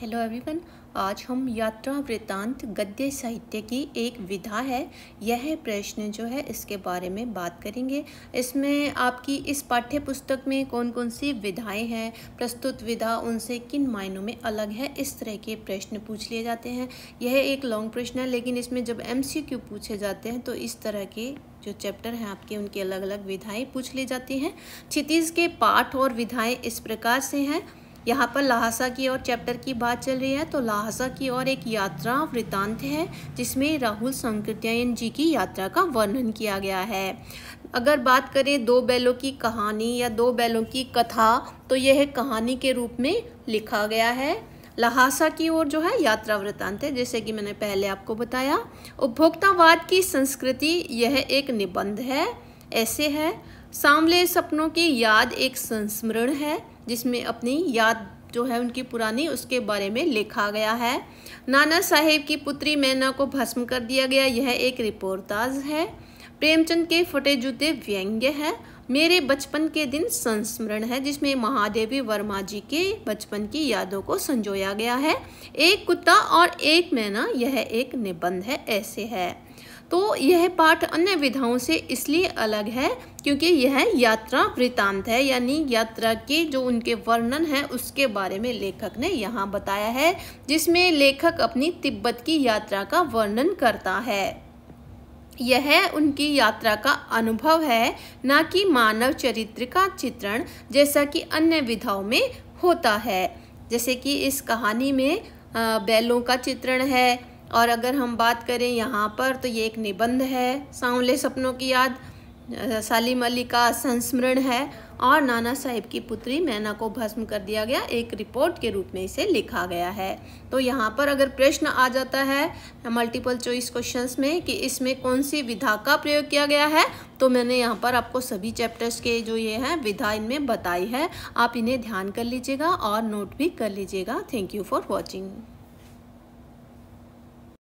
hello everyone आज हम यात्रा वृतांत गद्य साहित्य की एक विधा है यह प्रश्न जो है इसके बारे में बात करेंगे इसमें आपकी इस पाठ्य पुस्तक में कौन कौन सी विधाएं हैं प्रस्तुत विधा उनसे किन मायनों में अलग है इस तरह के प्रश्न पूछ लिए जाते हैं यह एक लॉन्ग प्रश्न है लेकिन इसमें जब एम पूछे जाते हैं तो इस तरह के जो चैप्टर हैं आपके उनकी अलग अलग विधाएँ पूछ ली जाती हैं क्षितिज के पाठ और विधाएँ इस प्रकार से हैं यहाँ पर लाहसा की और चैप्टर की बात चल रही है तो लहासा की और एक यात्रा वृतांत है जिसमें राहुल संकृत्यायन जी की यात्रा का वर्णन किया गया है अगर बात करें दो बैलों की कहानी या दो बैलों की कथा तो यह कहानी के रूप में लिखा गया है लहासा की ओर जो है यात्रा वृतांत है जैसे कि मैंने पहले आपको बताया उपभोक्तावाद की संस्कृति यह एक निबंध है ऐसे है सांवले सपनों की याद एक संस्मरण है जिसमें अपनी याद जो है उनकी पुरानी उसके बारे में लिखा गया है नाना साहेब की पुत्री मैना को भस्म कर दिया गया यह एक रिपोर्टाज है प्रेमचंद के फटे जूते व्यंग्य है मेरे बचपन के दिन संस्मरण है जिसमें महादेवी वर्मा जी के बचपन की यादों को संजोया गया है एक कुत्ता और एक मैना यह एक निबंध है ऐसे है तो यह पाठ अन्य विधाओं से इसलिए अलग है क्योंकि यह यात्रा वृतांत है यानी यात्रा के जो उनके वर्णन है उसके बारे में लेखक ने यहाँ बताया है जिसमें लेखक अपनी तिब्बत की यात्रा का वर्णन करता है यह उनकी यात्रा का अनुभव है ना कि मानव चरित्र का चित्रण जैसा कि अन्य विधाओं में होता है जैसे कि इस कहानी में बैलों का चित्रण है और अगर हम बात करें यहाँ पर तो ये एक निबंध है सांवले सपनों की याद सालिम अली का संस्मरण है और नाना साहिब की पुत्री मैना को भस्म कर दिया गया एक रिपोर्ट के रूप में इसे लिखा गया है तो यहाँ पर अगर प्रश्न आ जाता है मल्टीपल चॉइस क्वेश्चंस में कि इसमें कौन सी विधा का प्रयोग किया गया है तो मैंने यहाँ पर आपको सभी चैप्टर्स के जो ये हैं विधा इनमें बताई है आप इन्हें ध्यान कर लीजिएगा और नोट भी कर लीजिएगा थैंक यू फॉर वॉचिंग